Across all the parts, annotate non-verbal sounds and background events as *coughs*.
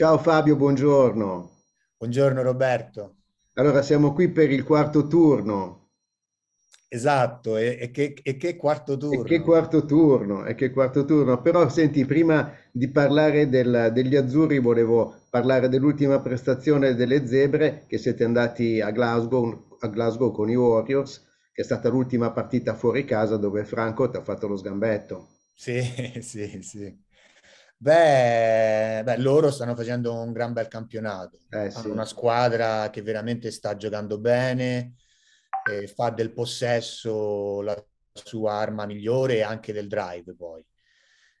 Ciao Fabio, buongiorno. Buongiorno Roberto. Allora, siamo qui per il quarto turno. Esatto, e, e, che, e che, quarto turno. E che quarto turno, e che quarto turno. Però senti, prima di parlare del, degli azzurri volevo parlare dell'ultima prestazione delle zebre che siete andati a Glasgow, a Glasgow con i Warriors, che è stata l'ultima partita fuori casa dove Franco ti ha fatto lo sgambetto. Sì, *laughs* sì, sì. Beh, beh, loro stanno facendo un gran bel campionato. Eh, sì. una squadra che veramente sta giocando bene, eh, fa del possesso la sua arma migliore e anche del drive poi.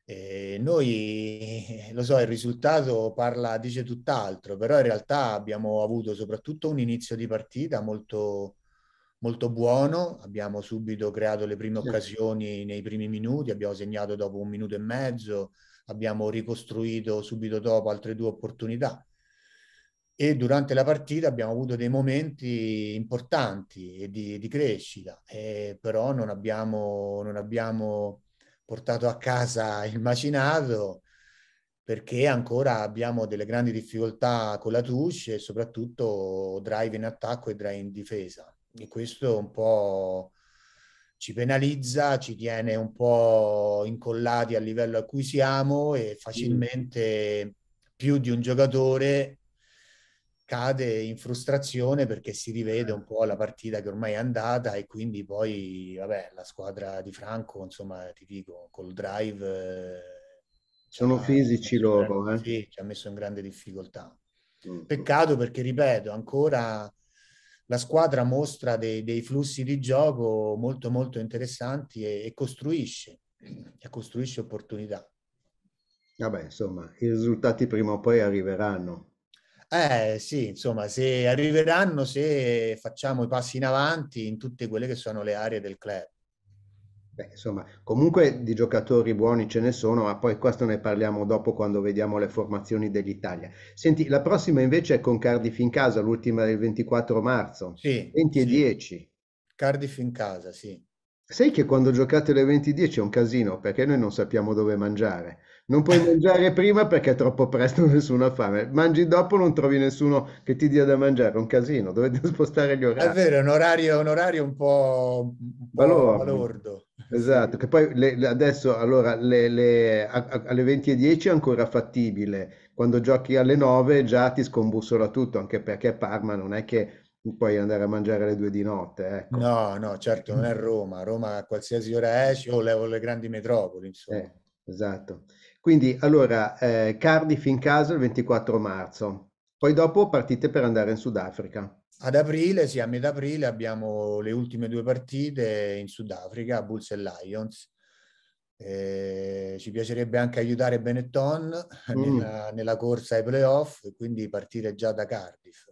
E noi, eh, lo so, il risultato parla, dice tutt'altro, però in realtà abbiamo avuto soprattutto un inizio di partita molto, molto buono, abbiamo subito creato le prime sì. occasioni nei primi minuti, abbiamo segnato dopo un minuto e mezzo, abbiamo ricostruito subito dopo altre due opportunità e durante la partita abbiamo avuto dei momenti importanti e di, di crescita, eh, però non abbiamo, non abbiamo portato a casa il macinato perché ancora abbiamo delle grandi difficoltà con la touche e soprattutto drive in attacco e drive in difesa. E questo un po' ci penalizza, ci tiene un po' incollati al livello a cui siamo e facilmente più di un giocatore cade in frustrazione perché si rivede un po' la partita che ormai è andata e quindi poi, vabbè, la squadra di Franco, insomma, ti dico, col drive... Eh, Sono fisici loro, grande, eh? Sì, ci ha messo in grande difficoltà. Mm. Peccato perché, ripeto, ancora la squadra mostra dei, dei, flussi di gioco molto molto interessanti e, e, costruisce, e costruisce opportunità. Vabbè, insomma, i risultati prima o poi arriveranno. Eh sì, insomma, se arriveranno se facciamo i passi in avanti in tutte quelle che sono le aree del club. Beh, insomma, comunque di giocatori buoni ce ne sono, ma poi questo ne parliamo dopo quando vediamo le formazioni dell'Italia. Senti, la prossima invece è con Cardiff in casa, l'ultima del 24 marzo. Sì, 20 sì. e 10. Cardiff in casa, sì. Sai che quando giocate le 20 e 10 è un casino perché noi non sappiamo dove mangiare. Non puoi mangiare prima perché è troppo presto, *laughs* nessuno ha fame. Mangi dopo, non trovi nessuno che ti dia da mangiare. È un casino, dovete *laughs* spostare gli orari. È vero, è un orario, un orario un po', un po Valor. balordo. Esatto, che poi le, le, adesso allora le, le, a, a, alle 20.10 è ancora fattibile, quando giochi alle 9 già ti scombussola tutto, anche perché a Parma non è che puoi andare a mangiare alle 2 di notte. Ecco. No, no, certo, non è Roma, Roma a qualsiasi ora esce o le, o grandi metropoli, insomma. Eh, esatto. Quindi allora eh, Cardiff in casa il 24 marzo, poi dopo partite per andare in Sudafrica. Ad aprile, sì, a metà aprile abbiamo le ultime due partite in Sudafrica, Bulls e Lions. Eh, ci piacerebbe anche aiutare Benetton mm. nella, nella, corsa ai playoff, quindi partire già da Cardiff.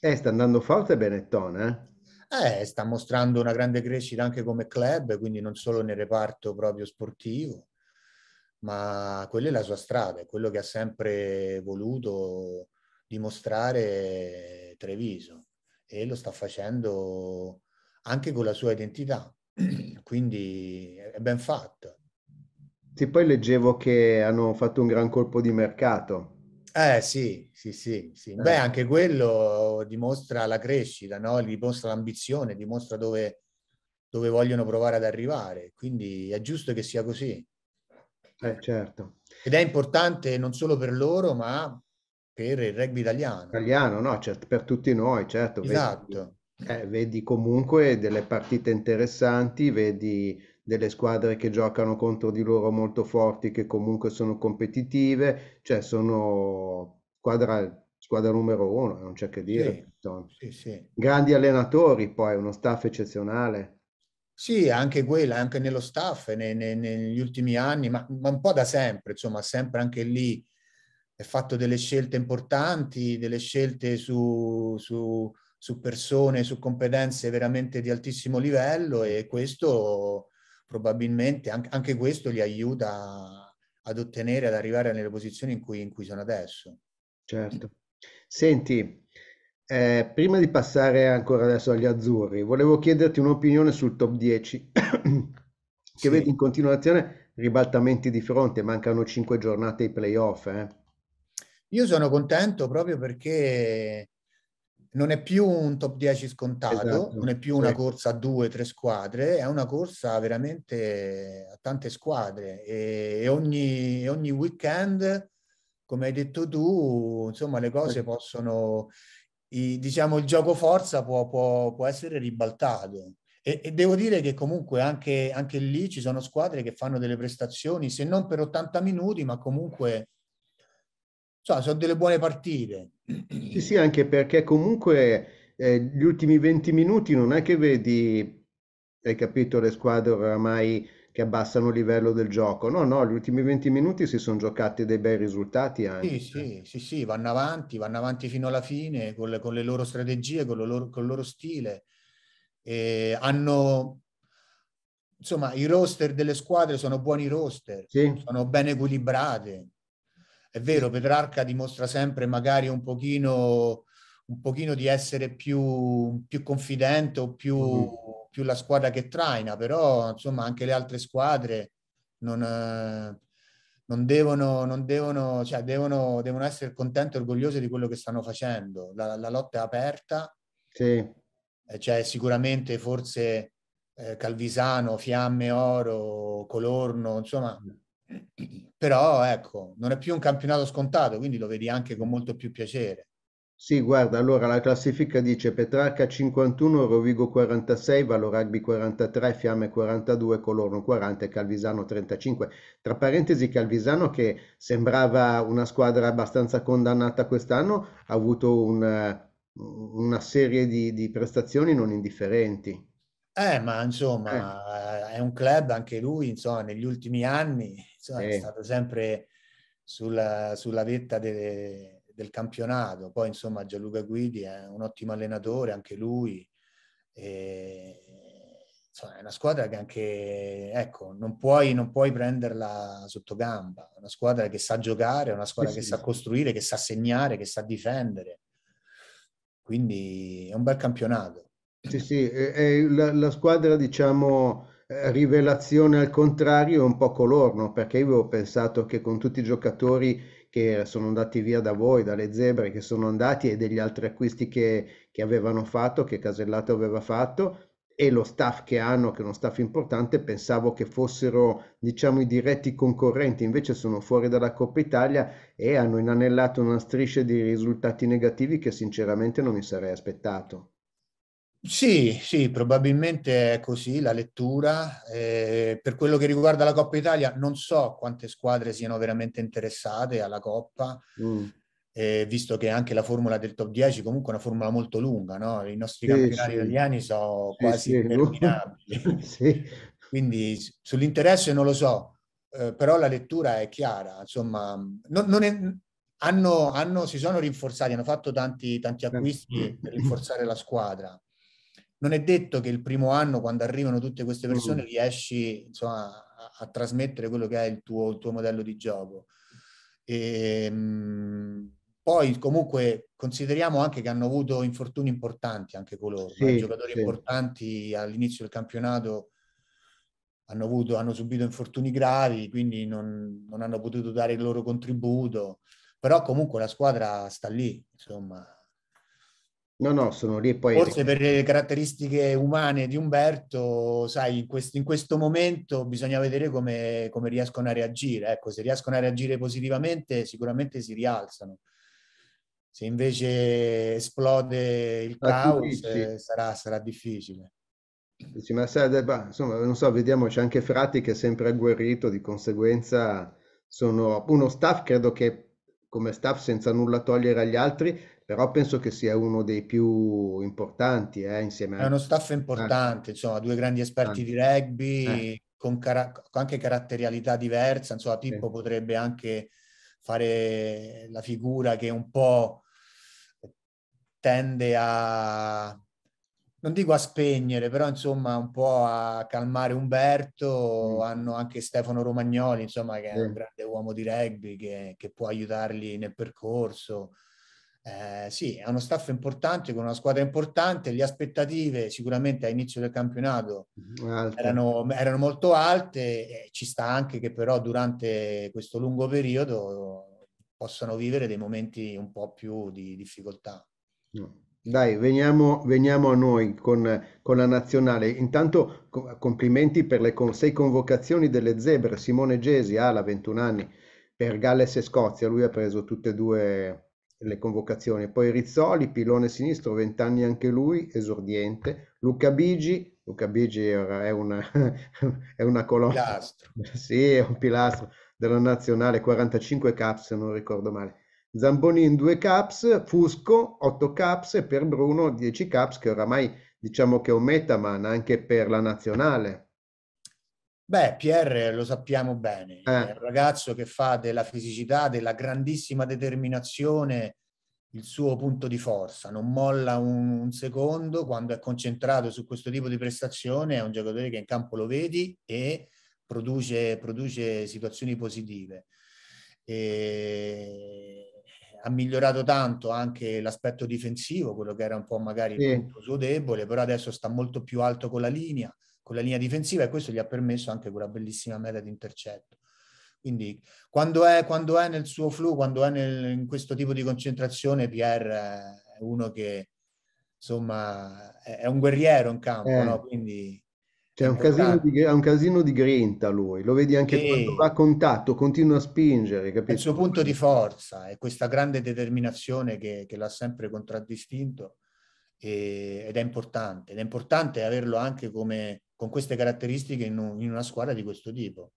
Eh, sta andando forte Benetton, eh? Eh, sta mostrando una grande crescita anche come club, quindi non solo nel reparto proprio sportivo ma quella è la sua strada, è quello che ha sempre voluto dimostrare Treviso e lo sta facendo anche con la sua identità, *clears throat* quindi è ben fatto. Sì, poi leggevo che hanno fatto un gran colpo di mercato. Eh sì, sì, sì, sì. Beh, eh. anche quello dimostra la crescita, no? dimostra l'ambizione, dimostra dove, dove vogliono provare ad arrivare, quindi è giusto che sia così. Eh, ecco. certo. Ed è importante non solo per loro, ma per il rugby italiano. Italiano, no, certo, per tutti noi, certo. Esatto. Vedi, eh, vedi comunque delle partite interessanti, vedi delle squadre che giocano contro di loro molto forti, che comunque sono competitive, cioè sono squadra, squadra numero uno, non c'è che dire. Sì, sì, sì. Grandi allenatori, poi uno staff eccezionale. Sì, anche quella, anche nello staff ne, ne, negli ultimi anni, ma, ma, un po' da sempre, insomma, sempre anche lì è fatto delle scelte importanti, delle scelte su, su, su persone, su competenze veramente di altissimo livello e questo probabilmente anche, questo gli aiuta ad ottenere, ad arrivare nelle posizioni in cui, in cui sono adesso. Certo. Senti, eh, prima di passare ancora adesso agli azzurri, volevo chiederti un'opinione sul top 10, *clears throat* che sì. vedi in continuazione ribaltamenti di fronte, mancano 5 giornate ai playoff. Eh. Io sono contento proprio perché non è più un top 10 scontato, esatto. non è più una sì. corsa a due, tre squadre, è una corsa veramente a tante squadre e, e ogni, ogni weekend come hai detto tu, insomma, le cose possono i, diciamo, il gioco forza può, può, può essere ribaltato. E, e, devo dire che comunque anche, anche, lì ci sono squadre che fanno delle prestazioni, se non per 80 minuti, ma comunque so, sono delle buone partite. Sì, sì, anche perché comunque eh, gli ultimi 20 minuti non è che vedi, hai capito, le squadre oramai che abbassano il livello del gioco. No, no, gli ultimi 20 minuti si sono giocati dei bei risultati anche. Sì, sì, sì, sì vanno avanti, vanno avanti fino alla fine con le, con le loro strategie, con, lo loro, con, il loro stile. E hanno, insomma, i roster delle squadre sono buoni roster, sì. sono ben equilibrate. È vero, Petrarca dimostra sempre magari un pochino, un pochino di essere più, più confidente o più... Mm più la squadra che traina, però insomma anche le altre squadre non, eh, non devono, non devono, cioè, devono, devono, essere contente e orgogliose di quello che stanno facendo. La, la lotta è aperta. Sì. Cioè, sicuramente forse eh, Calvisano, Fiamme Oro, Colorno, insomma, *clears throat* però ecco, non è più un campionato scontato, quindi lo vedi anche con molto più piacere. Sì, guarda, allora la classifica dice Petrarca 51, Rovigo 46, Valoragbi 43, Fiamme 42, Colorno 40 e Calvisano 35. Tra parentesi, Calvisano che sembrava una squadra abbastanza condannata quest'anno, ha avuto una, una serie di, di, prestazioni non indifferenti. Eh, ma insomma, eh. è un club anche lui, insomma, negli ultimi anni insomma, eh. è stato sempre sulla, sulla vetta delle del campionato. Poi insomma Gianluca Guidi è un ottimo allenatore, anche lui. E, insomma, è una squadra che anche, ecco, non puoi, non puoi prenderla sotto gamba. È una squadra che sa giocare, è una squadra sì, che sì. sa costruire, che sa segnare, che sa difendere. Quindi è un bel campionato. Sì, sì, è, la, la squadra, diciamo, eh, rivelazione al contrario è un po' colorno, perché io avevo pensato che con tutti i giocatori che sono andati via da voi, dalle zebre che sono andati e degli altri acquisti che, che avevano fatto, che Casellato aveva fatto e lo staff che hanno, che è uno staff importante, pensavo che fossero diciamo i diretti concorrenti, invece sono fuori dalla Coppa Italia e hanno inanellato una striscia di risultati negativi che sinceramente non mi sarei aspettato. Sì, sì, probabilmente è così la lettura. Eh, per quello che riguarda la Coppa Italia, non so quante squadre siano veramente interessate alla Coppa, mm. eh, visto che anche la formula del top 10 comunque è una formula molto lunga, no? I nostri sì, campionati sì. italiani sono quasi sì, interminabili. *laughs* sì. Quindi sull'interesse non lo so, eh, però la lettura è chiara. Insomma, non, non è, hanno, hanno, si sono rinforzati, hanno fatto tanti, tanti acquisti per rinforzare la squadra non è detto che il primo anno, quando arrivano tutte queste persone, mm. riesci insomma, a, a, trasmettere quello che è il tuo, il tuo modello di gioco. E, ehm, mh, poi comunque consideriamo anche che hanno avuto infortuni importanti anche coloro, eh. sì, giocatori sì. importanti all'inizio del campionato hanno, avuto, hanno subito infortuni gravi, quindi non, non hanno potuto dare il loro contributo, però comunque la squadra sta lì, insomma, No, no, sono lì e poi... Forse per le caratteristiche umane di Umberto, sai, in, quest- in questo, momento bisogna vedere come, come, riescono a reagire. Ecco, se riescono a reagire positivamente sicuramente si rialzano. Se invece esplode il ah, caos sarà, sarà, difficile. ma sai, insomma, non so, vediamo, c'è anche Frati che è sempre agguerrito, di conseguenza sono uno staff, credo che come staff senza nulla togliere agli altri, però penso che sia uno dei più importanti eh, insieme a... È uno staff importante, insomma, due grandi esperti Tanti. di rugby, eh. con cara- anche caratterialità diversa, insomma, Pippo sì. potrebbe anche fare la figura che un po' tende a, non dico a spegnere, però insomma un po' a calmare Umberto, mm. hanno anche Stefano Romagnoli, insomma, che è mm. un grande uomo di rugby che, che può aiutarli nel percorso eh, sì, è uno staff importante, con una squadra importante, le aspettative sicuramente all'inizio del campionato mm-hmm, erano, erano, molto alte, e ci sta anche che però durante questo lungo periodo possano vivere dei momenti un po' più di difficoltà. Dai, veniamo, veniamo a noi con, con, la nazionale. Intanto complimenti per le con, sei convocazioni delle zebre. Simone Gesi ha la 21 anni per Galles e Scozia, lui ha preso tutte e due le convocazioni. Poi Rizzoli, pilone sinistro, 20 anni anche lui, esordiente. Luca Bigi, Luca Bigi è una, *laughs* è una colonna. Pilastro. *laughs* Sì, è un pilastro della nazionale, 45 caps se non ricordo male. Zambonin 2 caps, Fusco 8 caps e per Bruno 10 caps che oramai diciamo che è un metaman anche per la nazionale. Beh, Pierre lo sappiamo bene, eh. è un ragazzo che fa della fisicità, della grandissima determinazione il suo punto di forza, non molla un, un, secondo quando è concentrato su questo tipo di prestazione, è un giocatore che in campo lo vedi e produce, produce situazioni positive. E ha migliorato tanto anche l'aspetto difensivo, quello che era un po' magari il punto suo debole, però adesso sta molto più alto con la linea con la linea difensiva e questo gli ha permesso anche quella bellissima meta di intercetto. Quindi quando è, quando è nel suo flu, quando è nel, in questo tipo di concentrazione, Pierre è uno che insomma è un guerriero in campo, eh, no? Quindi cioè è, un casino di, è un casino di grinta lui, lo vedi anche e... quando va a contatto, continua a spingere. Capito? Il suo punto di forza e questa grande determinazione che, che l'ha sempre contraddistinto e, ed è importante, ed è importante averlo anche come, con queste caratteristiche in, un, in una squadra di questo tipo.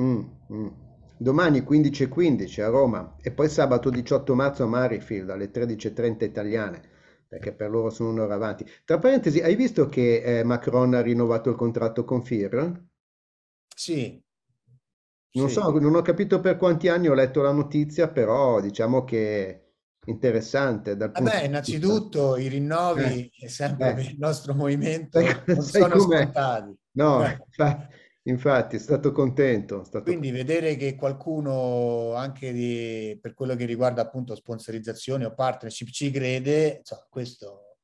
Mm, mm. Domani 15.15 a Roma e poi sabato 18 marzo a Marifield alle 13.30 italiane perché per loro sono un'ora avanti. Tra parentesi, hai visto che eh, Macron ha rinnovato il contratto con FIR? Sì. Non sì. so, non ho capito per quanti anni ho letto la notizia, però diciamo che interessante. Dal Vabbè, ah innanzitutto i rinnovi eh, sempre eh. per il nostro movimento non sono com'è? scontati. No, eh. infatti, è stato contento. È stato Quindi contento. vedere che qualcuno anche di, per quello che riguarda appunto sponsorizzazione o partnership ci crede, insomma, questo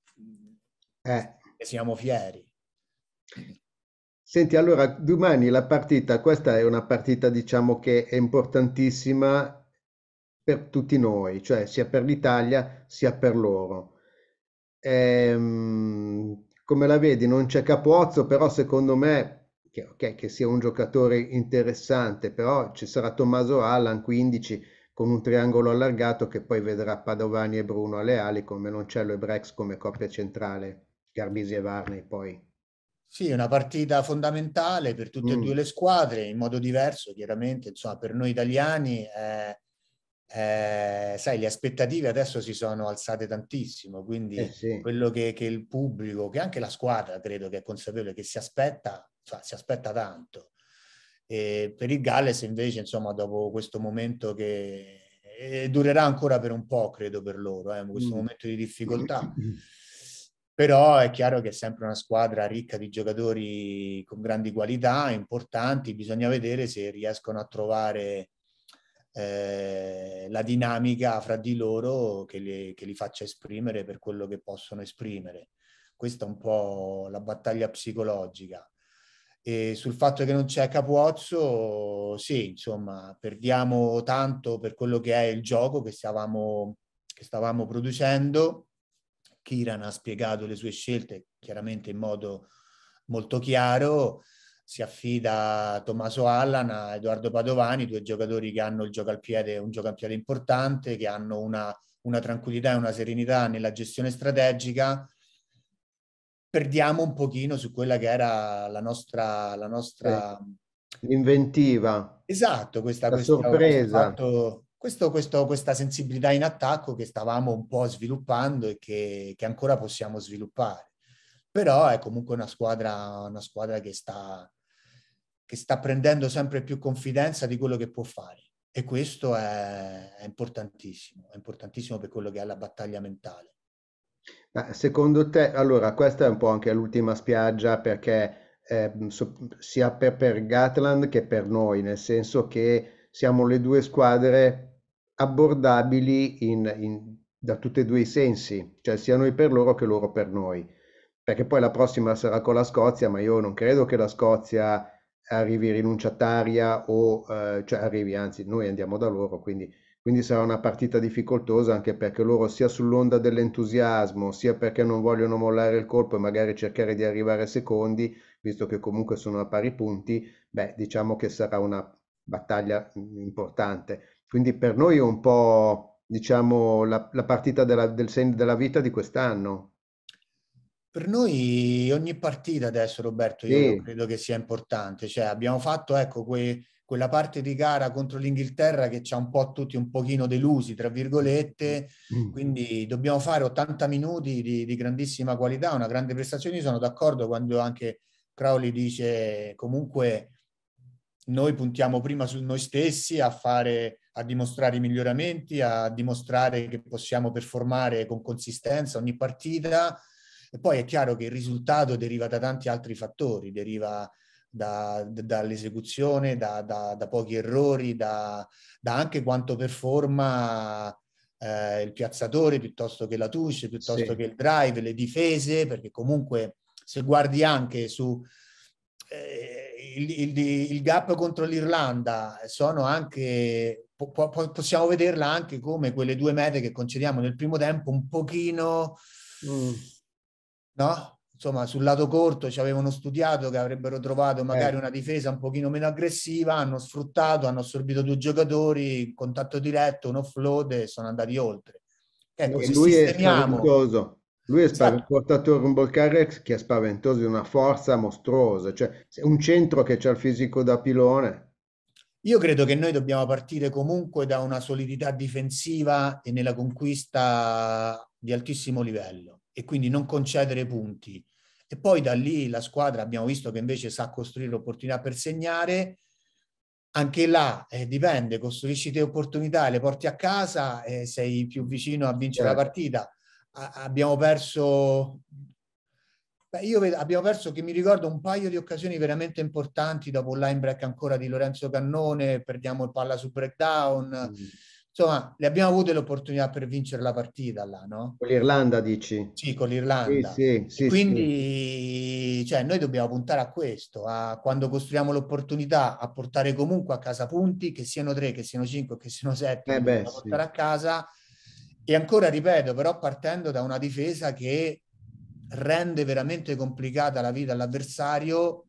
eh. siamo fieri. Senti, allora domani la partita, questa è una partita diciamo che è importantissima per tutti noi, cioè sia per l'Italia sia per loro. Ehm, come la vedi, non c'è Capozzo, però secondo me che, okay, che sia un giocatore interessante, però ci sarà Tommaso Allan 15 con un triangolo allargato che poi vedrà Padovani e Bruno alle ali come Menoncello e Brex come coppia centrale, Garbisi e Varney poi. Sì, è una partita fondamentale per tutte mm. e due le squadre, in modo diverso chiaramente, insomma per noi italiani è eh, sai, le aspettative adesso si sono alzate tantissimo, quindi eh sì. quello che, che, il pubblico, che anche la squadra credo che è consapevole che si aspetta, cioè, si aspetta tanto. E per il Galles invece, insomma, dopo questo momento che eh, durerà ancora per un po', credo, per loro, eh, questo mm. momento di difficoltà. Mm. Mm. Però è chiaro che è sempre una squadra ricca di giocatori con grandi qualità, importanti, bisogna vedere se riescono a trovare eh, la dinamica fra di loro che li, che li, faccia esprimere per quello che possono esprimere. Questa è un po' la battaglia psicologica. E sul fatto che non c'è Capuozzo, sì, insomma, perdiamo tanto per quello che è il gioco che stavamo, che stavamo producendo. Kiran ha spiegato le sue scelte chiaramente in modo molto chiaro si affida Tommaso Allan a Edoardo Padovani, due giocatori che hanno il gioco al piede, un gioco al piede importante, che hanno una, una tranquillità e una serenità nella gestione strategica perdiamo un pochino su quella che era la nostra... La nostra... Inventiva. Esatto, questa, la questa sorpresa. Questo, questo, questo, questa sensibilità in attacco che stavamo un po' sviluppando e che, che ancora possiamo sviluppare. Però è comunque una squadra, una squadra che sta, che sta prendendo sempre più confidenza di quello che può fare. E questo è, è importantissimo, è importantissimo per quello che è la battaglia mentale. Ma secondo te, allora, questa è un po' anche l'ultima spiaggia perché eh, so, sia per, per, Gatland che per noi, nel senso che siamo le due squadre abbordabili in, in, da tutti e due i sensi, cioè sia noi per loro che loro per noi, perché poi la prossima sarà con la Scozia, ma io non credo che la Scozia arrivi rinunciataria o eh, cioè arrivi, anzi noi andiamo da loro, quindi, quindi sarà una partita difficoltosa anche perché loro sia sull'onda dell'entusiasmo, sia perché non vogliono mollare il colpo e magari cercare di arrivare secondi, visto che comunque sono a pari punti, beh diciamo che sarà una battaglia mm, importante. Quindi per noi è un po' diciamo la, la partita della, del della vita di quest'anno, per noi ogni partita adesso, Roberto, io sì. credo che sia importante. Cioè, abbiamo fatto ecco, que- quella parte di gara contro l'Inghilterra che ci ha un po' tutti un pochino delusi, tra virgolette. Mm. Quindi dobbiamo fare 80 minuti di, di, grandissima qualità, una grande prestazione. Io sono d'accordo quando anche Crowley dice comunque noi puntiamo prima su noi stessi a fare a dimostrare i miglioramenti, a dimostrare che possiamo performare con consistenza ogni partita e poi è chiaro che il risultato deriva da tanti altri fattori, deriva da, da, dall'esecuzione, da, da, pochi errori, da, anche quanto performa eh, il piazzatore piuttosto che la touche, piuttosto sì. che il drive, le difese, perché comunque se guardi anche su... Eh, il, il, il, gap contro l'Irlanda sono anche po, po, possiamo vederla anche come quelle due mete che concediamo nel primo tempo un pochino mm no? Insomma, sul lato corto ci avevano studiato che avrebbero trovato eh. magari una difesa un pochino meno aggressiva, hanno sfruttato, hanno assorbito due giocatori, contatto diretto, un offload e sono andati oltre. Ecco, se lui sistemiamo... è spaventoso. Lui è spaventoso, esatto. un Bolcarex che è spaventoso, di una forza mostruosa, cioè un centro che ha il fisico da pilone. Io credo che noi dobbiamo partire comunque da una solidità difensiva e nella conquista di altissimo livello e quindi non concedere punti. E poi da lì la squadra abbiamo visto che invece sa costruire l'opportunità per segnare. Anche là eh, dipende, costruisci te opportunità e le porti a casa, eh, sei più vicino a vincere certo. la partita. A- abbiamo perso Beh, io ved- abbiamo perso che mi ricordo un paio di occasioni veramente importanti dopo un line break ancora di Lorenzo Cannone, perdiamo il palla su breakdown. Mm insomma, ah, le abbiamo avute l'opportunità per vincere la partita là, no? Con l'Irlanda dici? Sì, con l'Irlanda. Sì, sì, sì, quindi cioè, noi dobbiamo puntare a questo, a quando costruiamo l'opportunità a portare comunque a casa punti, che siano tre, che siano cinque, che siano sette, eh beh, portare a casa. E ancora ripeto, però partendo da una difesa che rende veramente complicata la vita all'avversario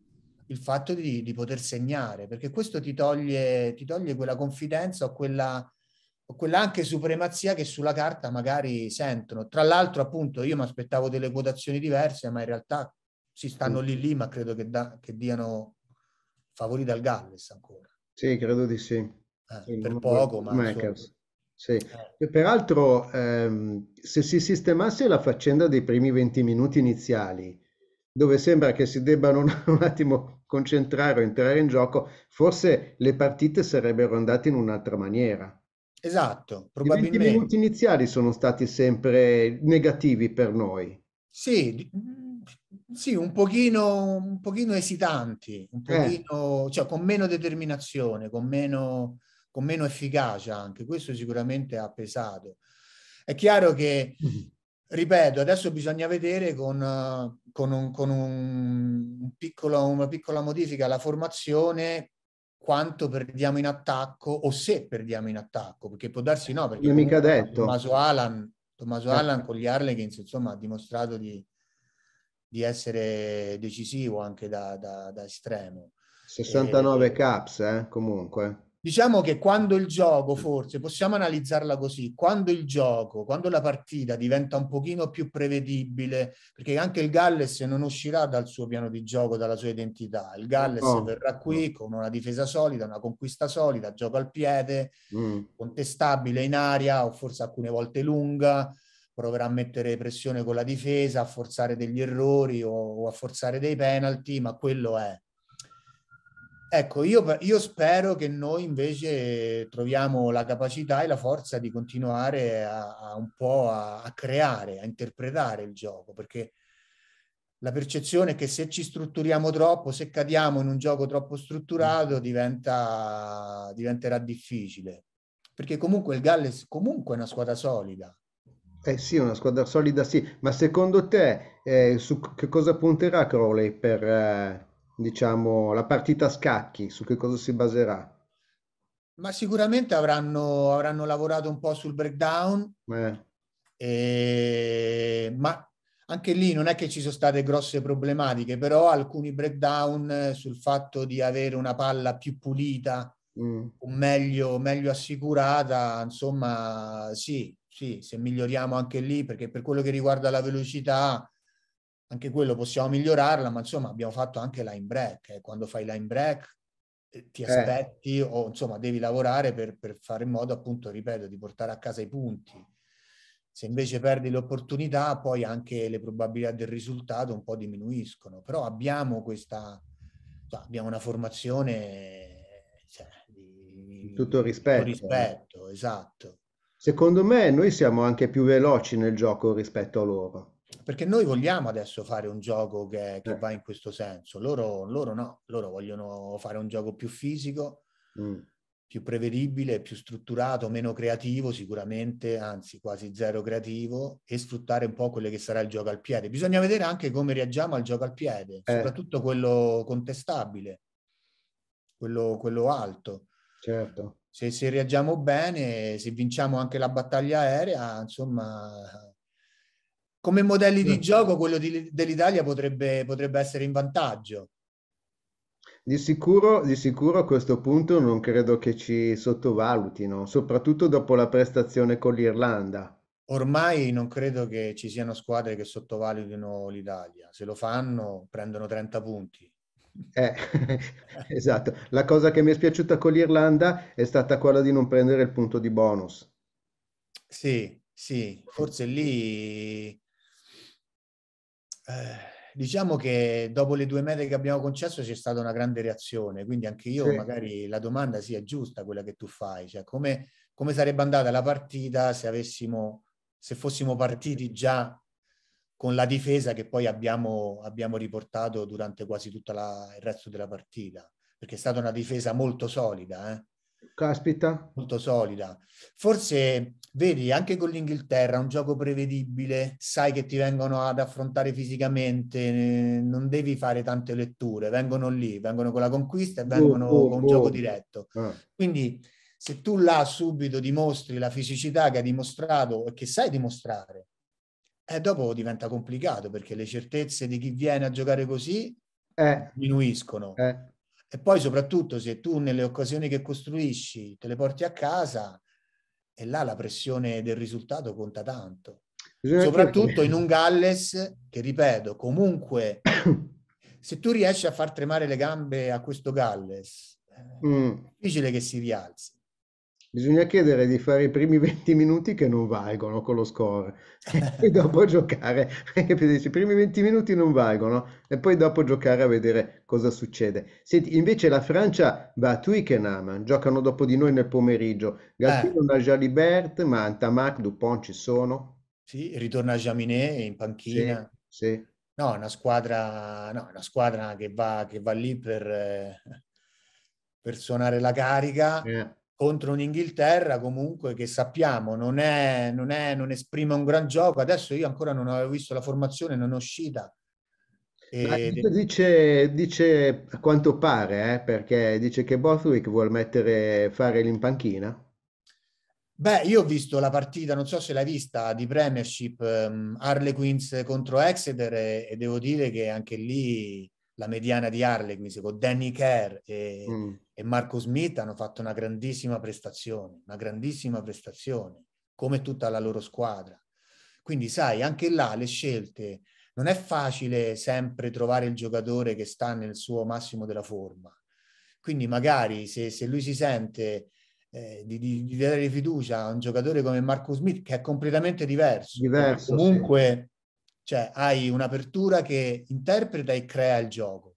il fatto di, di poter segnare, perché questo ti toglie, ti toglie quella confidenza o quella quella anche supremazia che sulla carta magari sentono. Tra l'altro, appunto, io mi aspettavo delle quotazioni diverse, ma in realtà si stanno mm. lì lì, ma credo che, da, che diano favorita al Galles ancora. Sì, credo di sì. Eh, sì per poco, ma... Makers. Sì. Eh. E peraltro, ehm, se si sistemasse la faccenda dei primi 20 minuti iniziali, dove sembra che si debbano un, *laughs* un attimo concentrare o entrare in gioco, forse le partite sarebbero andate in un'altra maniera. Esatto, probabilmente. I minuti iniziali sono stati sempre negativi per noi. Sì, mm, sì un, pochino, un pochino esitanti, un eh. pochino, eh. cioè con meno determinazione, con meno, con meno efficacia anche. Questo sicuramente ha pesato. È chiaro che, mm-hmm. ripeto, adesso bisogna vedere con, con, un, con un piccolo, una piccola modifica alla formazione quanto perdiamo in attacco o se perdiamo in attacco, perché può darsi no, perché mica detto. Tommaso Alan, Tommaso eh. Alan con gli Arleghins insomma ha dimostrato di, di essere decisivo anche da, da, da estremo. 69 e, eh, caps eh, comunque. Diciamo che quando il gioco, forse possiamo analizzarla così, quando il gioco, quando la partita diventa un pochino più prevedibile, perché anche il Galles non uscirà dal suo piano di gioco, dalla sua identità. Il Galles oh. verrà qui con una difesa solida, una conquista solida, gioco al piede, mm. contestabile in aria o forse alcune volte lunga, proverà a mettere pressione con la difesa, a forzare degli errori o, o a forzare dei penalty, ma quello è Ecco, io, io, spero che noi invece troviamo la capacità e la forza di continuare a, a un po' a, a, creare, a interpretare il gioco, perché la percezione è che se ci strutturiamo troppo, se cadiamo in un gioco troppo strutturato, mm. diventa, diventerà difficile. Perché comunque il Galles comunque è una squadra solida. Eh sì, una squadra solida sì, ma secondo te eh, su che cosa punterà Crowley per, eh diciamo, la partita a scacchi, su che cosa si baserà? Ma sicuramente avranno, avranno lavorato un po' sul breakdown, eh. e... ma anche lì non è che ci sono state grosse problematiche, però alcuni breakdown eh, sul fatto di avere una palla più pulita mm. o meglio, meglio assicurata, insomma sì, sì, se miglioriamo anche lì, perché per quello che riguarda la velocità anche quello possiamo migliorarla, ma insomma abbiamo fatto anche line break. Eh. Quando fai line break eh, ti eh. aspetti eh. o insomma devi lavorare per, per, fare in modo appunto, ripeto, di portare a casa i punti. Se invece perdi l'opportunità, poi anche le probabilità del risultato un po' diminuiscono. Però abbiamo questa, cioè, abbiamo una formazione cioè, di, tutto rispetto. Tutto eh. rispetto, esatto. Secondo me noi siamo anche più veloci nel gioco rispetto a loro. Perché noi vogliamo adesso fare un gioco che, che eh. va in questo senso, loro, loro, no, loro vogliono fare un gioco più fisico, mm. più prevedibile, più strutturato, meno creativo sicuramente, anzi quasi zero creativo, e sfruttare un po' quello che sarà il gioco al piede. Bisogna vedere anche come reagiamo al gioco al piede, eh. soprattutto quello contestabile, quello, quello alto. Certo. Se, se reagiamo bene, se vinciamo anche la battaglia aerea, insomma, come modelli di gioco quello di, dell'Italia potrebbe, potrebbe, essere in vantaggio. Di sicuro, di sicuro a questo punto non credo che ci sottovalutino, soprattutto dopo la prestazione con l'Irlanda. Ormai non credo che ci siano squadre che sottovalutino l'Italia, se lo fanno prendono 30 punti. Eh, *laughs* esatto, la cosa che mi è spiaciuta con l'Irlanda è stata quella di non prendere il punto di bonus. Sì, sì, forse lì eh, diciamo che dopo le due mete che abbiamo concesso c'è stata una grande reazione, quindi anche io sì. magari la domanda sia sì, giusta quella che tu fai, cioè come, come sarebbe andata la partita se avessimo, se fossimo partiti già con la difesa che poi abbiamo, abbiamo riportato durante quasi tutto il resto della partita, perché è stata una difesa molto solida. Eh? Caspita. Molto solida. Forse Vedi, anche con l'Inghilterra, un gioco prevedibile, sai che ti vengono ad affrontare fisicamente, eh, non devi fare tante letture, vengono lì, vengono con la conquista e boh, vengono oh, oh, con un oh. gioco boh. diretto. Ah. Quindi se tu là subito dimostri la fisicità che hai dimostrato e che sai dimostrare, eh, dopo diventa complicato perché le certezze di chi viene a giocare così eh. diminuiscono. Eh. E poi soprattutto se tu nelle occasioni che costruisci te le porti a casa, e là la pressione del risultato conta tanto. Soprattutto in un Galles che, ripeto, comunque, *coughs* se tu riesci a far tremare le gambe a questo Galles, eh, mm. è difficile che si rialzi. Bisogna chiedere di fare i primi 20 *laughs* minuti che non valgono con lo score e poi *laughs* dopo giocare, perché dici, i primi 20 minuti non valgono e poi dopo giocare a vedere cosa succede. Senti, invece la Francia va a Twickenham, giocano dopo di noi nel pomeriggio. Gattuso, eh. Jalibert, ma Antamac, Dupont ci sono. Sì, ritorna Jaminet in panchina. Sì, sì. No, una squadra, no, una squadra che, va, che va lì per, eh, per suonare la carica. Eh contro un'Inghilterra comunque che sappiamo non, è, non, è, non esprime un gran gioco. Adesso io ancora non avevo visto la formazione, non è uscita. E... Dice, dice, a quanto pare, eh, perché dice che Bothwick vuole mettere, fare l'impanchina. Beh, io ho visto la partita, non so se l'hai vista, di Premiership, um, Harlequins contro Exeter e, e devo dire che anche lì la mediana di Harlequin, con Danny Kerr e, mm. e, Marco Smith hanno fatto una grandissima prestazione, una grandissima prestazione, come tutta la loro squadra. Quindi sai, anche là le scelte, non è facile sempre trovare il giocatore che sta nel suo massimo della forma. Quindi magari se, se lui si sente eh, di, di, di, dare fiducia a un giocatore come Marco Smith, che è completamente diverso, diverso comunque... Sì cioè hai un'apertura che interpreta e crea il gioco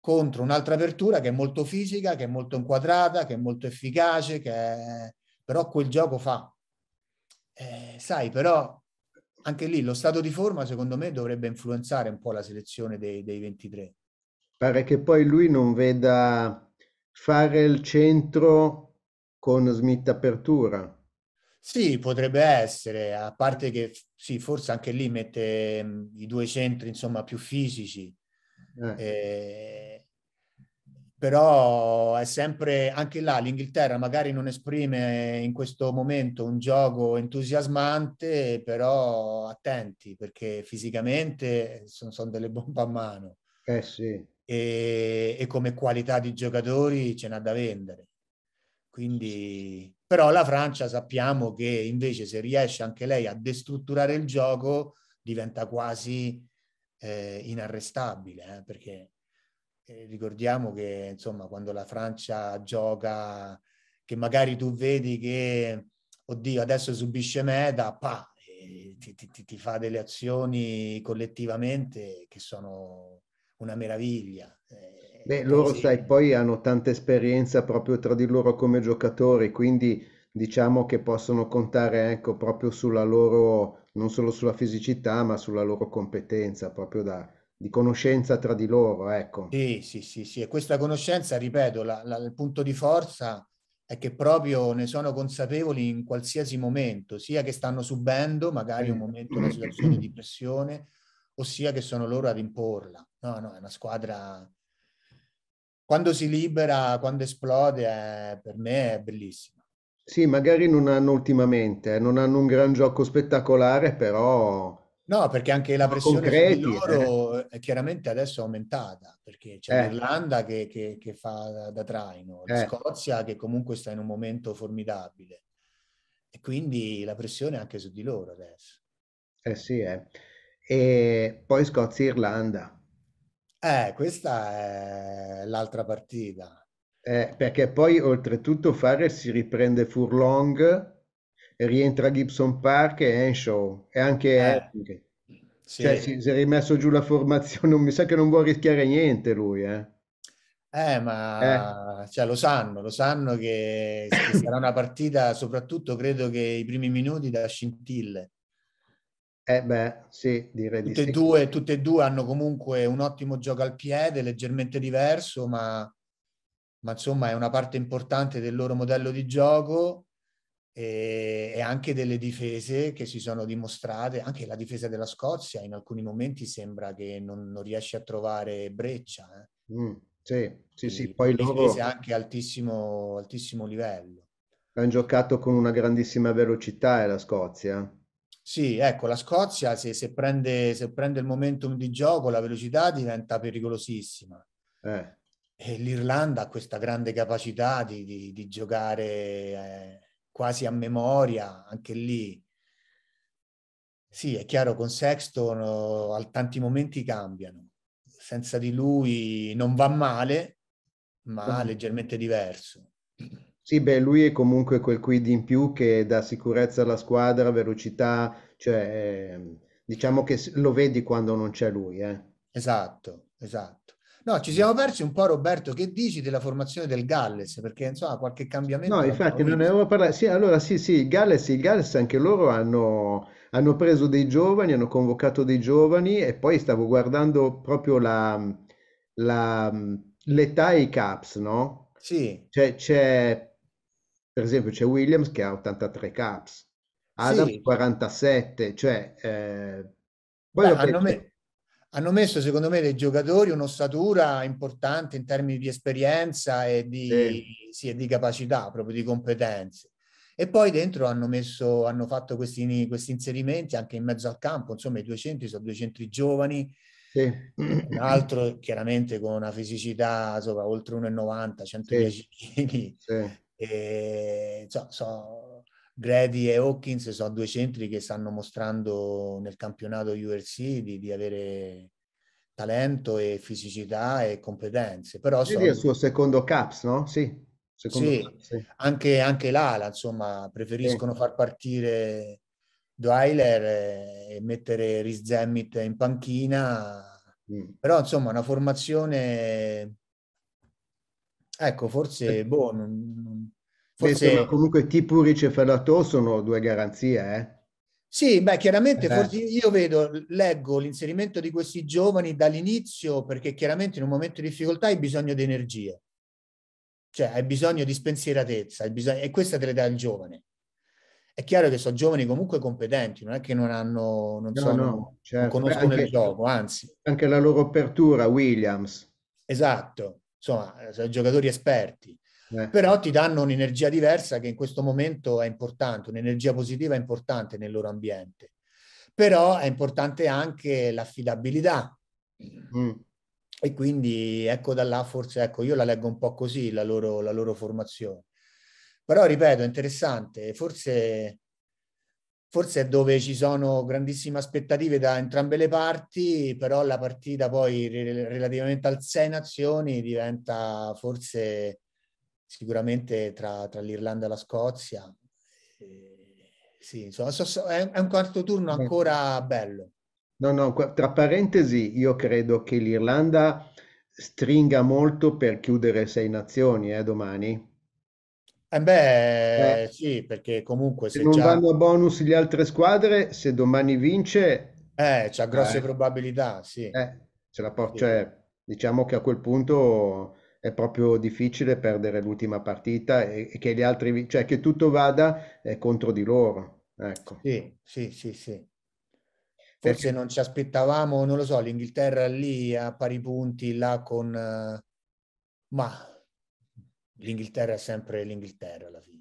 contro un'altra apertura che è molto fisica, che è molto inquadrata, che è molto efficace, che è... però quel gioco fa. Eh, sai, però anche lì lo stato di forma secondo me dovrebbe influenzare un po' la selezione dei, dei 23. Pare che poi lui non veda fare il centro con Smith apertura. Sì, potrebbe essere, a parte che sì, forse anche lì mette mh, mm, i due centri insomma più fisici, eh. Eh, però è sempre anche là l'Inghilterra magari non esprime in questo momento un gioco entusiasmante, però attenti perché fisicamente sono, sono delle bombe a mano. Eh sì. e, e come qualità di giocatori ce n'ha da vendere. Quindi, però la Francia sappiamo che invece se riesce anche lei a destrutturare il gioco diventa quasi eh, inarrestabile, eh, perché eh, ricordiamo che insomma quando la Francia gioca, che magari tu vedi che, oddio, adesso subisce meta, pa, eh, ti, ti, ti fa delle azioni collettivamente che sono una meraviglia. Beh, loro, sai, poi hanno tanta esperienza proprio tra di loro come giocatori, quindi diciamo che possono contare ecco, proprio sulla loro, non solo sulla fisicità, ma sulla loro competenza, proprio da, di conoscenza tra di loro. Ecco. Sì, sì, sì, sì. E questa conoscenza, ripeto, la, la, il punto di forza è che proprio ne sono consapevoli in qualsiasi momento, sia che stanno subendo magari un momento, una situazione di pressione, ossia che sono loro ad imporla. No, no, è una squadra quando si libera, quando esplode, è, per me è bellissimo. Sì, magari non hanno ultimamente, eh, non hanno un gran gioco spettacolare, però... No, perché anche la pressione concreti, eh. loro eh. chiaramente adesso aumentata, perché c'è eh. l'Irlanda che, che, che, fa da traino, la eh. Scozia che comunque sta in un momento formidabile. E quindi la pressione è anche su di loro adesso. Eh sì, eh. E poi Scozia e Irlanda. Eh, questa è l'altra partita. Eh, perché poi oltretutto fare si riprende Furlong, rientra Gibson Park e Henshaw e anche... Eh. Sì. Cioè, si, si, è rimesso giù la formazione, mi sa che non vuole rischiare niente lui. Eh, eh ma eh. Cioè, lo sanno, lo sanno che, che sarà una partita, soprattutto credo che i primi minuti da scintille. Eh beh, sì, direi tutte di sì. Due, tutte e due hanno comunque un ottimo gioco al piede, leggermente diverso, ma, ma insomma è una parte importante del loro modello di gioco e, e, anche delle difese che si sono dimostrate. Anche la difesa della Scozia in alcuni momenti sembra che non, non riesce a trovare breccia. Eh. Mm, sì, sì, sì. E, poi loro... Difese anche altissimo, altissimo livello. Hanno giocato con una grandissima velocità eh, la Scozia sì, ecco, la Scozia se, se, prende, se prende il momentum di gioco, la velocità diventa pericolosissima. Eh. E l'Irlanda ha questa grande capacità di, di, di giocare eh, quasi a memoria, anche lì. Sì, è chiaro, con Sexton no, eh, al tanti momenti cambiano. Senza di lui non va male, ma mm. leggermente diverso. Sì, beh, lui è comunque quel quid in più che dà sicurezza alla squadra, velocità, cioè ehm, diciamo che lo vedi quando non c'è lui. Eh. Esatto, esatto. No, ci siamo persi un po', Roberto. Che dici della formazione del Galles? Perché insomma, qualche cambiamento. No, infatti, non ne avevo parlato. Sì, allora sì, sì, il Galles, il Galles anche loro hanno, hanno, preso dei giovani, hanno convocato dei giovani e poi stavo guardando proprio la, la, l'età e i caps, no? Sì. Cioè, c'è per esempio c'è Williams che ha 83 caps, Adam sì. 47, cioè... Eh, Beh, hanno, me- hanno, messo secondo me dei giocatori un'ossatura importante in termini di esperienza e di, sì. Sì, di capacità, proprio di competenze. E poi dentro hanno, messo, hanno fatto questi, questi, inserimenti anche in mezzo al campo, insomma i due centri sono due centri giovani, sì. un altro chiaramente con una fisicità sopra oltre 1,90, 110 kg, sì. sì. E, so, so, Grady e Hawkins sono due centri che stanno mostrando nel campionato URC di, di avere talento e fisicità e competenze. Però sono... il suo secondo caps, no? Sì, secondo sì, caps, sì. Anche, anche l'ala, insomma, preferiscono sì. far partire Dweiler e mettere Riz Zemmit in panchina, mm. però insomma una formazione Ecco, forse, eh. boh, non, forse... Sì, ma comunque tipo Puric e sono due garanzie, eh? Sì, beh, chiaramente eh. forse io vedo, leggo l'inserimento di questi giovani dall'inizio perché chiaramente in un momento di difficoltà hai bisogno di energie, cioè hai bisogno di spensieratezza bisogno, e questa te le dà il giovane. È chiaro che sono giovani comunque competenti, non è che non hanno, non, no, sono, no, certo. non conoscono Beh, anche, il gioco, anzi. Anche la loro apertura, Williams. Esatto, insomma, eh, sono giocatori esperti, eh. però ti danno un'energia diversa che in questo momento è importante, un'energia positiva è importante nel loro ambiente. Però è importante anche l'affidabilità. Mm. E quindi ecco da là forse, ecco, io la leggo un po' così la loro, la loro formazione. Però ripeto, è interessante, forse forse è dove ci sono grandissime aspettative da entrambe le parti, però la partita poi relativamente al Sei nazioni diventa forse sicuramente tra, tra l'Irlanda e la Scozia. E, sì, insomma, so, so, è, è un quarto turno ancora bello. No, no, tra parentesi, io credo che l'Irlanda stringa molto per chiudere sei nazioni eh, domani eh beh, eh. sì, perché comunque se, se non già... vanno a bonus le altre squadre, se domani vince... Eh, c'ha grosse eh. probabilità, sì. Eh, ce la por- sì. Cioè, diciamo che a quel punto è proprio difficile perdere l'ultima partita e, e che gli altri, cioè che tutto vada eh, contro di loro. Ecco. Sì, sì, sì, sì. Forse perché... non ci aspettavamo, non lo so, l'Inghilterra lì a pari punti, là con... Ma l'Inghilterra è sempre l'Inghilterra alla fine.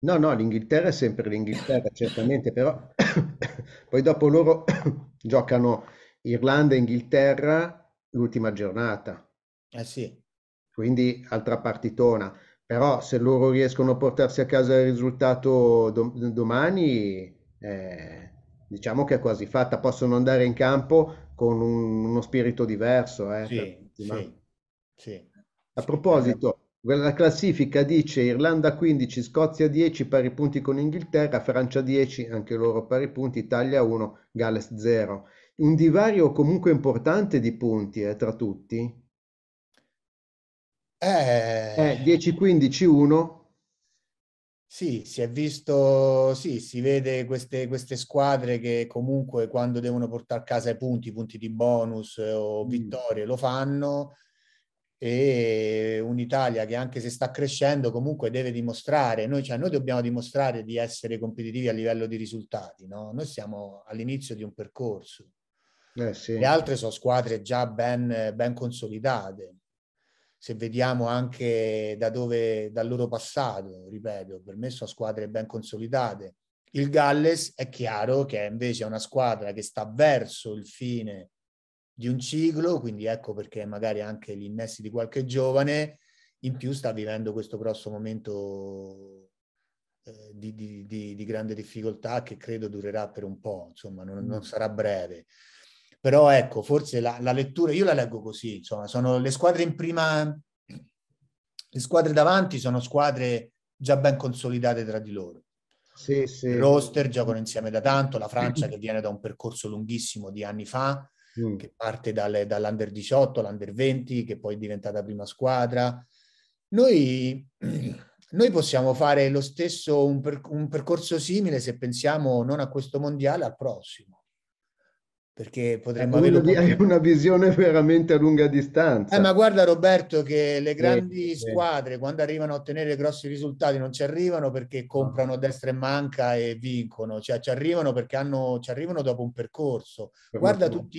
No, no, l'Inghilterra è sempre l'Inghilterra, certamente, però *coughs* poi dopo loro *coughs* giocano Irlanda e Inghilterra l'ultima giornata. Eh sì. Quindi altra partitona. Però se loro riescono a portarsi a casa il risultato dom- domani, eh, diciamo che è quasi fatta. Possono andare in campo con un, uno spirito diverso. Eh, sì, sì, sì. A proposito, la classifica dice Irlanda 15, Scozia 10, pari punti con Inghilterra, Francia 10, anche loro pari punti, Italia 1, Galles 0. Un divario comunque importante di punti eh, tra tutti. Eh... eh 10-15-1. Sì, si è visto, sì, si vede queste, queste, squadre che comunque quando devono portare a casa i punti, punti di bonus o mm. vittorie, mm. lo fanno e un'Italia che anche se sta crescendo comunque deve dimostrare, noi, cioè, noi dobbiamo dimostrare di essere competitivi a livello di risultati, no? noi siamo all'inizio di un percorso, eh sì. le altre sono squadre già ben, ben consolidate, se vediamo anche da dove, dal loro passato, ripeto, per me sono squadre ben consolidate. Il Galles è chiaro che è invece una squadra che sta verso il fine di un ciclo, quindi ecco perché magari anche gli innesti di qualche giovane in più sta vivendo questo grosso momento eh, di, di, di, di, grande difficoltà che credo durerà per un po', insomma non, non mm. sarà breve. Però ecco, forse la, la, lettura, io la leggo così, insomma, sono le squadre in prima, le squadre davanti sono squadre già ben consolidate tra di loro. Sì, sì. Il roster giocano insieme da tanto, la Francia che viene da un percorso lunghissimo di anni fa, mm. che parte dalle, dall'Under 18, l'Under 20, che poi è diventata prima squadra. Noi, *clears throat* noi possiamo fare lo stesso, un, per, un percorso simile se pensiamo non a questo mondiale, al prossimo perché eh, potremmo avere un... una visione veramente a lunga distanza. Eh, ma guarda Roberto che le grandi eh, squadre quando arrivano a ottenere grossi risultati non ci arrivano perché comprano destra e manca e vincono, cioè ci arrivano perché hanno, ci arrivano dopo un percorso. Guarda, tutti,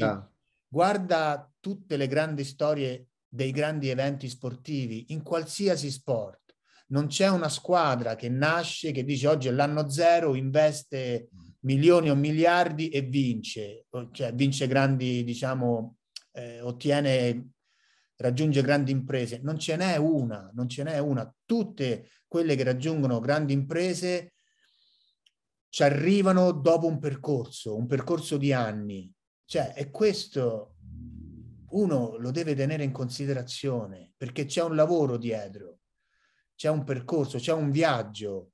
guarda tutte le grandi storie dei grandi eventi sportivi in qualsiasi sport. Non c'è una squadra che nasce, che dice oggi è l'anno zero, investe milioni o miliardi e vince, cioè vince grandi, diciamo, eh, ottiene, raggiunge grandi imprese. Non ce n'è una, non ce n'è una. Tutte quelle che raggiungono grandi imprese ci arrivano dopo un percorso, un percorso di anni. Cioè, e questo uno lo deve tenere in considerazione perché c'è un lavoro dietro, c'è un percorso, c'è un viaggio,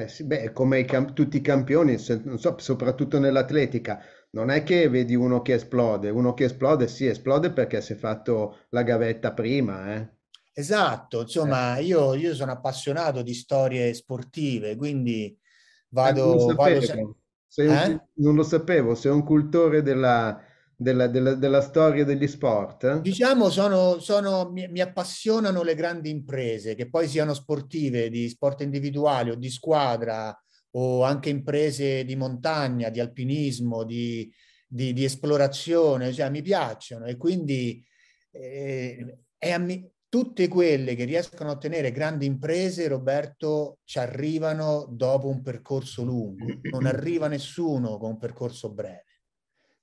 eh sì, beh, come i camp- tutti i campioni, se- non so, soprattutto nell'atletica, non è che vedi uno che esplode, uno che esplode, sì, esplode perché si è fatto la gavetta prima, eh. Esatto, insomma, eh. io, io, sono appassionato di storie sportive, quindi vado... Eh, non, lo vado se- un, eh? non lo sapevo, sei un cultore della, della, della, della storia degli sport? Eh? Diciamo, sono, sono, mi, mi, appassionano le grandi imprese, che poi siano sportive, di sport individuali o di squadra, o anche imprese di montagna, di alpinismo, di, di, di esplorazione, cioè, mi piacciono e quindi eh, ammi- tutte quelle che riescono a ottenere grandi imprese, Roberto, ci arrivano dopo un percorso lungo, non arriva nessuno con un percorso breve.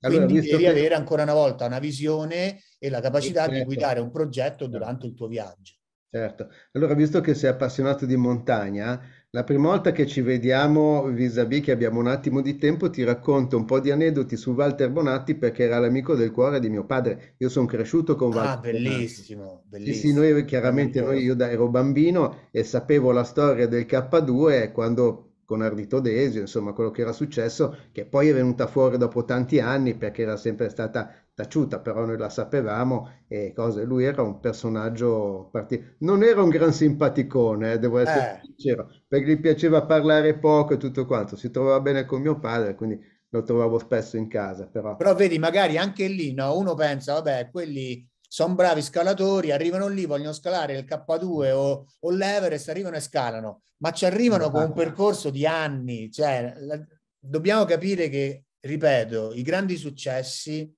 Allora, Quindi devi che... avere ancora una volta una visione e la capacità certo. di guidare un progetto certo. durante il tuo viaggio. Certo, allora visto che sei appassionato di montagna, la prima volta che ci vediamo vis-à-vis che abbiamo un attimo di tempo ti racconto un po' di aneddoti su Walter Bonatti perché era l'amico del cuore di mio padre. Io sono cresciuto con ah, Walter. Ah, bellissimo, Bonatti. bellissimo. Sì, sì, noi chiaramente noi, io da, ero bambino e sapevo la storia del K2 quando con Ardito Desio, insomma quello che era successo, che poi è venuta fuori dopo tanti anni perché era sempre stata taciuta, però noi la sapevamo e cose. Lui era un personaggio particolare, non era un gran simpaticone, eh, devo essere eh. sincero, perché gli piaceva parlare poco e tutto quanto, si trovava bene con mio padre, quindi lo trovavo spesso in casa. Però, però vedi, magari anche lì no? uno pensa, vabbè, quelli sono bravi scalatori, arrivano lì, vogliono scalare il K2 o, o l'Everest, arrivano e scalano, ma ci arrivano con un esatto. percorso di anni. Cioè, la, dobbiamo capire che, ripeto, i grandi successi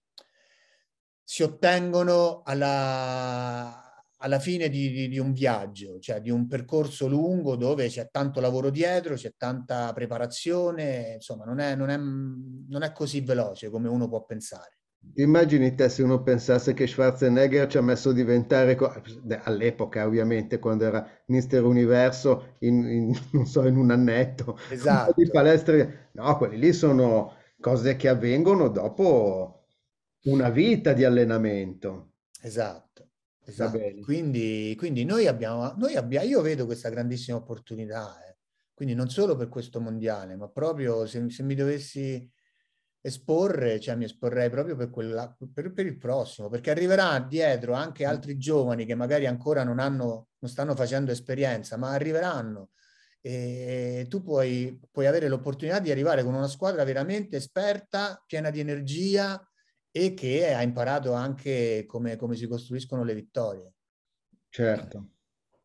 si ottengono alla, alla fine di, di, di, un viaggio, cioè di un percorso lungo dove c'è tanto lavoro dietro, c'è tanta preparazione, insomma non è, non è, non è così veloce come uno può pensare. Immagini te se uno pensasse che Schwarzenegger ci ha messo a diventare, all'epoca ovviamente, quando era Mister Universo, in, in *laughs* non so, in un annetto, esatto. di palestre. No, quelli lì sono cose che avvengono dopo una vita di allenamento. Esatto, esatto. Quindi, quindi, noi abbiamo, noi abbiamo, io vedo questa grandissima opportunità, eh. quindi non solo per questo mondiale, ma proprio se, se mi dovessi esporre, cioè mi esporrei proprio per, quella, per, per, il prossimo, perché arriverà dietro anche mm. altri giovani che magari ancora non, hanno, non stanno facendo esperienza, ma arriveranno e tu puoi, puoi avere l'opportunità di arrivare con una squadra veramente esperta, piena di energia e che ha imparato anche come, come si costruiscono le vittorie. Certo.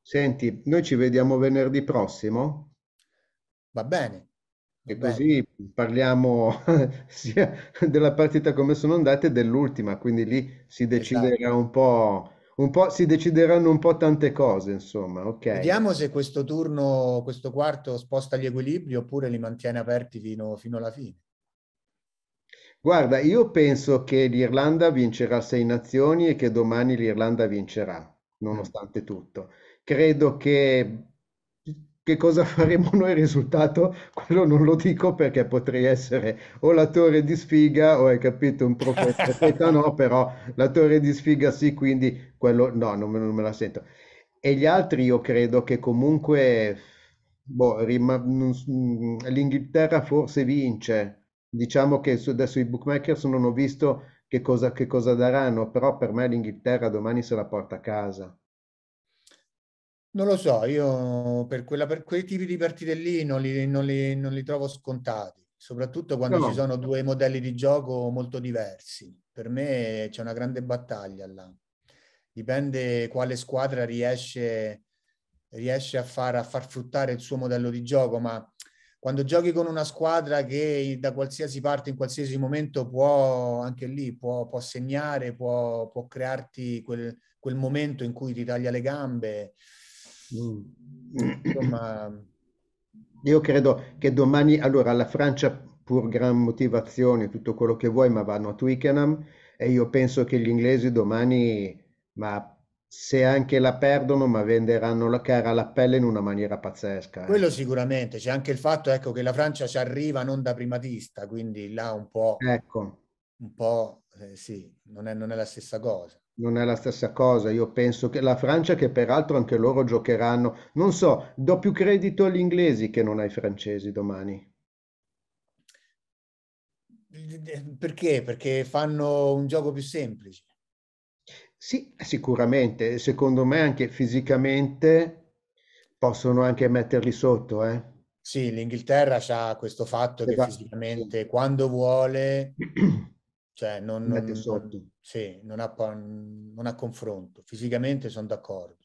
Senti, noi ci vediamo venerdì prossimo. Va bene. E così parliamo *laughs* sia della partita come sono andate e dell'ultima, quindi lì si deciderà esatto. un po', un po', si decideranno un po' tante cose, insomma. Okay. Vediamo se questo turno, questo quarto, sposta gli equilibri oppure li mantiene aperti fino, fino alla fine. Guarda, io penso che l'Irlanda vincerà sei nazioni e che domani l'Irlanda vincerà, mm. nonostante tutto. Credo che che cosa faremo noi risultato? Quello non lo dico perché potrei essere o la torre di sfiga o hai capito un profeta, *laughs* no, però la torre di sfiga sì, quindi quello no, non me, non me la sento. E gli altri io credo che comunque boh, mm, l'Inghilterra forse vince. Diciamo che adesso i bookmakers non ho visto che cosa, che cosa daranno, però per me l'Inghilterra domani se la porta a casa. Non lo so, io per, quella, per quei tipi di partite lì non li, non li, non li trovo scontati, soprattutto quando no. ci sono due modelli di gioco molto diversi. Per me c'è una grande battaglia là. Dipende quale squadra riesce, riesce a, far, a far fruttare il suo modello di gioco, ma quando giochi con una squadra che da qualsiasi parte, in qualsiasi momento può anche lì, può, può segnare, può, può crearti quel, quel, momento in cui ti taglia le gambe, Mm. Insomma, io credo che domani, allora, la Francia pur gran motivazione, tutto quello che vuoi, ma vanno a Twickenham e io penso che gli inglesi domani, ma se anche la perdono, ma venderanno la cara alla pelle in una maniera pazzesca. Eh. Quello sicuramente, c'è anche il fatto ecco, che la Francia ci arriva non da primatista, quindi là un po'... Ecco. Un po', eh, sì, non è, non è la stessa cosa. Non è la stessa cosa, io penso che la Francia, che peraltro anche loro giocheranno, non so, do più credito agli inglesi che non ai francesi domani. Perché? Perché fanno un gioco più semplice. Sì, sicuramente, secondo me anche fisicamente possono anche metterli sotto. Eh. Sì, l'Inghilterra ha questo fatto esatto. che fisicamente quando vuole *clears throat* Cioè non, non, non, sì, non, ha, non ha confronto. Fisicamente sono d'accordo.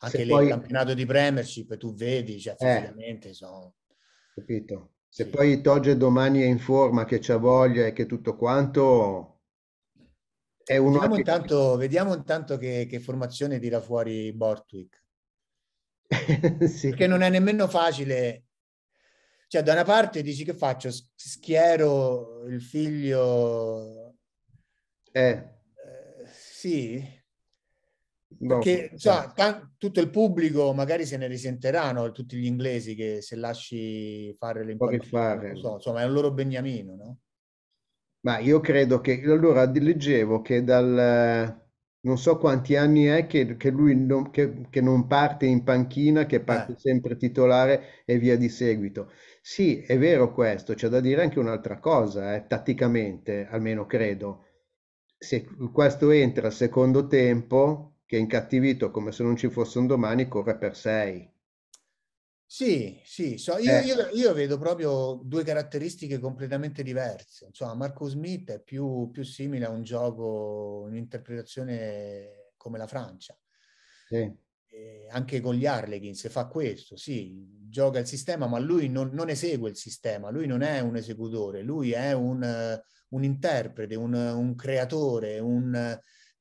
Anche se lì poi... il campionato di Premiership, tu vedi, cioè eh. fisicamente eh, sono... Capito. Se sì. poi Togge domani è in forma, che c'ha voglia e che tutto quanto... È uno vediamo, che... intanto, vediamo intanto che, che formazione tira fuori Bortwick. *laughs* sì. Perché non è nemmeno facile cioè da una parte dici che faccio schiero il figlio eh. Sì, No, perché già cioè, t- tutto il pubblico magari se ne risenteranno, tutti gli inglesi che se lasci fare le impalcature, so, insomma è un loro beniamino, no? Ma io credo che, allora leggevo che dal, non so quanti anni è che, che lui non, che, che non, parte in panchina, che parte eh. sempre titolare e via di seguito. Sì, è vero questo, c'è da dire anche un'altra cosa, eh, tatticamente, almeno credo se questo entra al secondo tempo, che è incattivito come se non ci fosse un domani, corre per 6. Sì, sì, so. io, eh. io, io, vedo proprio due caratteristiche completamente diverse. Insomma, Marco Smith è più, più simile a un gioco, un'interpretazione come la Francia. Sì. anche con gli Arleghins fa questo, sì, gioca il sistema, ma lui non, non, esegue il sistema, lui non è un esecutore, lui è un... Uh, un interprete, un, un creatore, un...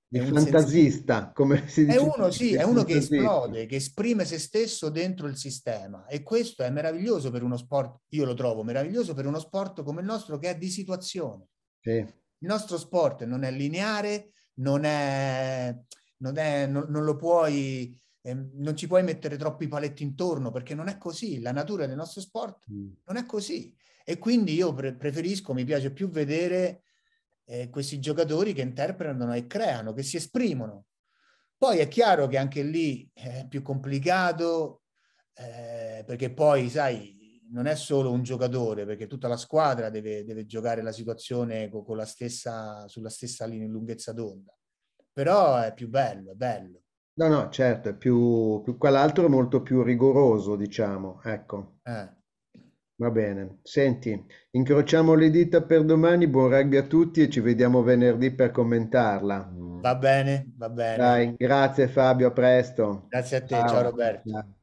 un fantasista, come si dice. È uno, sì, è uno che esplode, che esprime se stesso dentro il sistema e questo è meraviglioso per uno sport, io lo trovo meraviglioso per uno sport come il nostro che è di situazione. Sì. Il nostro sport non è lineare, non, è, non, è, non, non lo puoi, ehm, non ci puoi mettere troppi paletti intorno perché non è così, la natura del nostro sport mm. non è così. E quindi io pre- preferisco, mi piace più vedere eh, questi giocatori che interpretano e creano, che si esprimono. Poi è chiaro che anche lì è più complicato, eh, perché poi, sai, non è solo un giocatore, perché tutta la squadra deve, deve giocare la situazione con, con la stessa, sulla stessa linea, lunghezza d'onda. Però è più bello, è bello. No, no, certo, è più, più quell'altro è molto più rigoroso, diciamo, ecco. Eh. Va bene, senti, incrociamo le dita per domani, buon rugby a tutti e ci vediamo venerdì per commentarla. Va bene, va bene. Dai, grazie Fabio, a presto. Grazie a te, ciao, ciao Roberto. Ciao.